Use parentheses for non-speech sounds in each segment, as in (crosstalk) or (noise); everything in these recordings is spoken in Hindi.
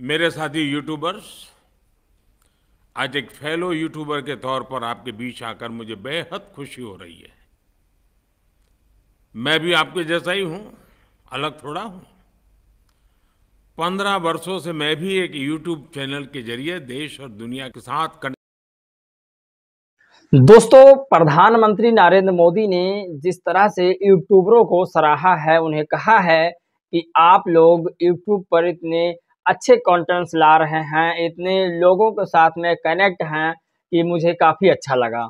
मेरे साथी यूट्यूबर्स आज एक फेलो यूट्यूबर के तौर पर आपके बीच आकर मुझे बेहद खुशी हो रही है मैं भी आपके जैसा ही हूँ अलग थोड़ा हूं पंद्रह वर्षों से मैं भी एक यूट्यूब चैनल के जरिए देश और दुनिया के साथ कनेक्ट दोस्तों प्रधानमंत्री नरेंद्र मोदी ने जिस तरह से यूट्यूबरों को सराहा है उन्हें कहा है कि आप लोग यूट्यूब पर इतने अच्छे कंटेंट्स ला रहे हैं इतने लोगों के साथ में कनेक्ट हैं कि मुझे काफ़ी अच्छा लगा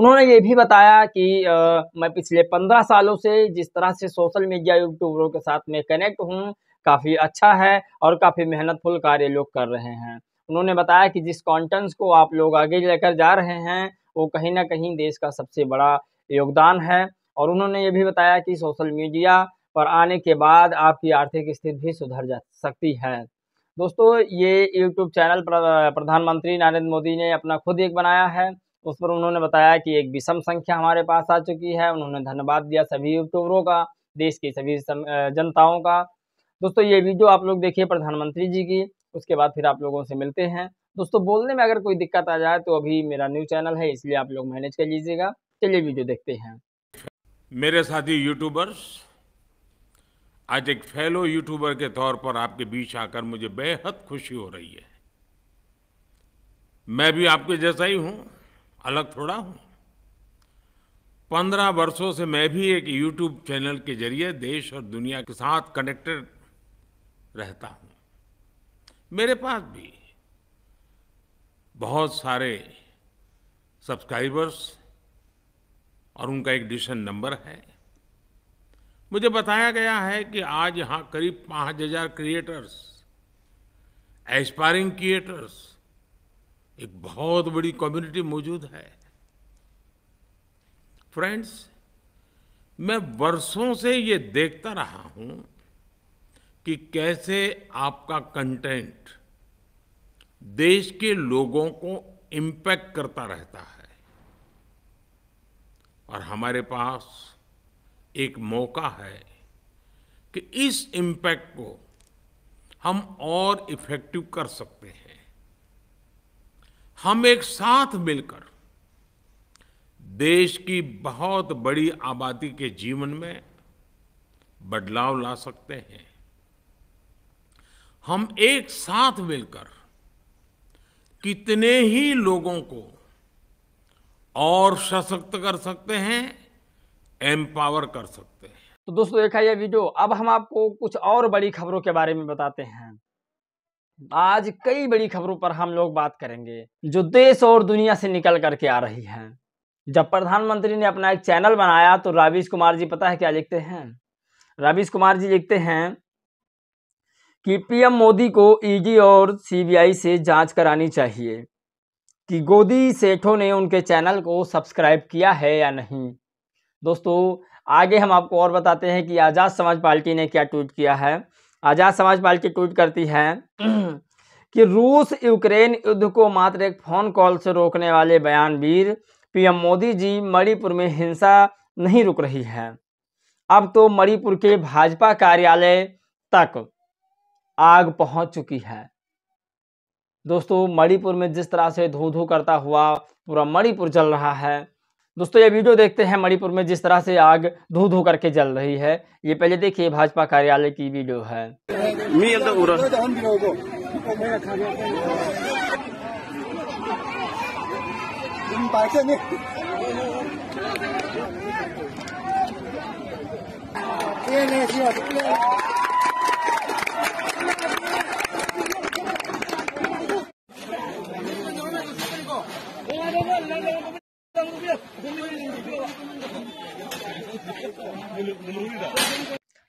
उन्होंने ये भी बताया कि आ, मैं पिछले पंद्रह सालों से जिस तरह से सोशल मीडिया यूट्यूबरों के साथ में कनेक्ट हूँ काफ़ी अच्छा है और काफ़ी मेहनतफुल कार्य लोग कर रहे हैं उन्होंने बताया कि जिस कॉन्टेंट्स को आप लोग आगे लेकर जा रहे हैं वो कहीं ना कहीं देश का सबसे बड़ा योगदान है और उन्होंने ये भी बताया कि सोशल मीडिया पर आने के बाद आपकी आर्थिक स्थिति भी सुधर जा सकती है दोस्तों ये यूट्यूब चैनल प्रधानमंत्री नरेंद्र मोदी ने अपना खुद एक बनाया है उस पर उन्होंने बताया कि एक विषम संख्या हमारे पास आ चुकी है उन्होंने धन्यवाद दिया सभी यूट्यूबरों का देश की सभी जनताओं का दोस्तों ये वीडियो आप लोग देखिए प्रधानमंत्री जी की उसके बाद फिर आप लोगों से मिलते हैं दोस्तों बोलने में अगर कोई दिक्कत आ जाए तो अभी मेरा न्यू चैनल है इसलिए आप लोग मैनेज कर लीजिएगा चलिए वीडियो देखते हैं मेरे साथी यूट्यूबर्स आज एक फेलो यूट्यूबर के तौर पर आपके बीच आकर मुझे बेहद खुशी हो रही है मैं भी आपके जैसा ही हूं अलग थोड़ा हूं पंद्रह वर्षों से मैं भी एक यूट्यूब चैनल के जरिए देश और दुनिया के साथ कनेक्टेड रहता हूं मेरे पास भी बहुत सारे सब्सक्राइबर्स और उनका एक डिशन नंबर है मुझे बताया गया है कि आज यहाँ करीब पाँच हजार क्रिएटर्स एस्पायरिंग क्रिएटर्स एक बहुत बड़ी कम्युनिटी मौजूद है फ्रेंड्स मैं वर्षों से ये देखता रहा हूं कि कैसे आपका कंटेंट देश के लोगों को इम्पैक्ट करता रहता है और हमारे पास एक मौका है कि इस इम्पैक्ट को हम और इफेक्टिव कर सकते हैं हम एक साथ मिलकर देश की बहुत बड़ी आबादी के जीवन में बदलाव ला सकते हैं हम एक साथ मिलकर कितने ही लोगों को और सशक्त कर सकते हैं एम्पावर कर सकते हैं तो दोस्तों देखा यह वीडियो अब हम आपको कुछ और बड़ी खबरों के बारे में बताते हैं आज कई बड़ी खबरों पर हम लोग बात करेंगे जो देश और दुनिया से निकल करके आ रही हैं जब प्रधानमंत्री ने अपना एक चैनल बनाया तो रावीश कुमार जी पता है क्या लिखते हैं रावीश कुमार जी लिखते हैं कि पीएम मोदी को ईडी और सीबीआई से जांच करानी चाहिए कि गोदी सेठों ने उनके चैनल को सब्सक्राइब किया है या नहीं दोस्तों आगे हम आपको और बताते हैं कि आज़ाद समाज पार्टी ने क्या ट्वीट किया है आज़ाद समाज पार्टी ट्वीट करती है (clears throat) कि रूस यूक्रेन युद्ध को मात्र एक फ़ोन कॉल से रोकने वाले बयानवीर पीएम मोदी जी मणिपुर में हिंसा नहीं रुक रही है अब तो मणिपुर के भाजपा कार्यालय तक आग पहुंच चुकी है दोस्तों मणिपुर में जिस तरह से धो धो करता हुआ पूरा मणिपुर जल रहा है दोस्तों ये वीडियो देखते हैं मणिपुर में जिस तरह से आग धू धू करके जल रही है ये पहले देखिए भाजपा कार्यालय की वीडियो है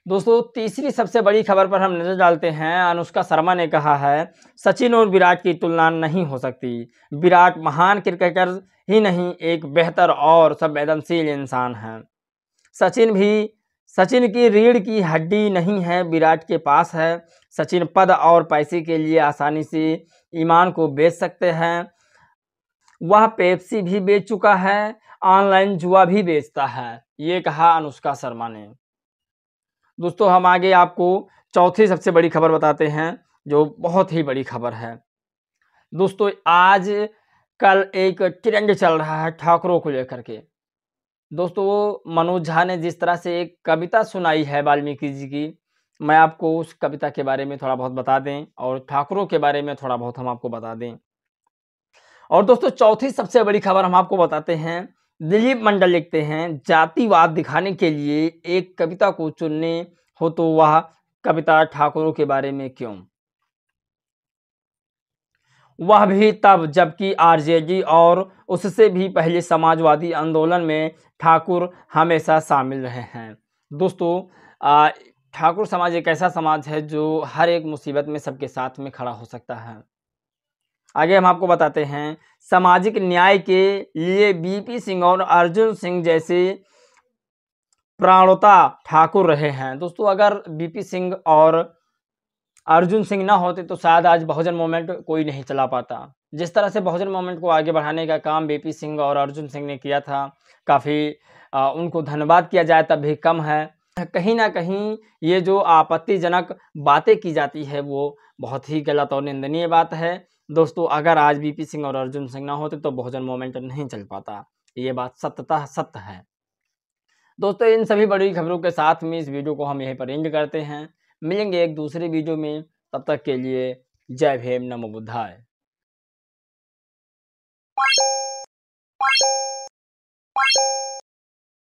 दोस्तों तीसरी सबसे बड़ी खबर पर हम नज़र डालते हैं अनुष्का शर्मा ने कहा है सचिन और विराट की तुलना नहीं हो सकती विराट महान क्रिकेटर ही नहीं एक बेहतर और संवेदनशील इंसान है सचिन भी सचिन की रीढ़ की हड्डी नहीं है विराट के पास है सचिन पद और पैसे के लिए आसानी से ईमान को बेच सकते हैं वह पेप्सी भी बेच चुका है ऑनलाइन जुआ भी बेचता है ये कहा अनुष्का शर्मा ने दोस्तों हम आगे आपको चौथी सबसे बड़ी खबर बताते हैं जो बहुत ही बड़ी खबर है दोस्तों आज कल एक ट्रेंड चल रहा है ठाकरों को लेकर के दोस्तों मनोज झा ने जिस तरह से एक कविता सुनाई है वाल्मीकि जी की मैं आपको उस कविता के बारे में थोड़ा बहुत बता दें और ठाकरों के बारे में थोड़ा बहुत हम आपको बता दें और दोस्तों चौथी सबसे बड़ी खबर हम आपको बताते हैं दिलीप मंडल लिखते हैं जातिवाद दिखाने के लिए एक कविता को चुनने हो तो वह कविता ठाकुरों के बारे में क्यों वह भी तब जबकि आरजेडी और उससे भी पहले समाजवादी आंदोलन में ठाकुर हमेशा शामिल रहे हैं दोस्तों ठाकुर समाज एक ऐसा समाज है जो हर एक मुसीबत में सबके साथ में खड़ा हो सकता है आगे हम आपको बताते हैं सामाजिक न्याय के लिए बीपी सिंह और अर्जुन सिंह जैसे प्राणोता ठाकुर रहे हैं दोस्तों अगर बीपी सिंह और अर्जुन सिंह ना होते तो शायद आज बहुजन मूवमेंट कोई नहीं चला पाता जिस तरह से बहुजन मूवमेंट को आगे बढ़ाने का काम बीपी सिंह और अर्जुन सिंह ने किया था काफ़ी उनको धन्यवाद किया जाए तब भी कम है कहीं ना कहीं ये जो आपत्तिजनक बातें की जाती है वो बहुत ही गलत और निंदनीय बात है दोस्तों अगर आज बीपी सिंह और अर्जुन सिंह ना होते तो बहुजन मोमेंट नहीं चल पाता ये बात सत्यतः सत्य है दोस्तों इन सभी बड़ी खबरों के साथ में इस वीडियो को हम यहीं पर एंड करते हैं मिलेंगे एक दूसरे वीडियो में तब तक के लिए जय भीम नमो बुद्धाय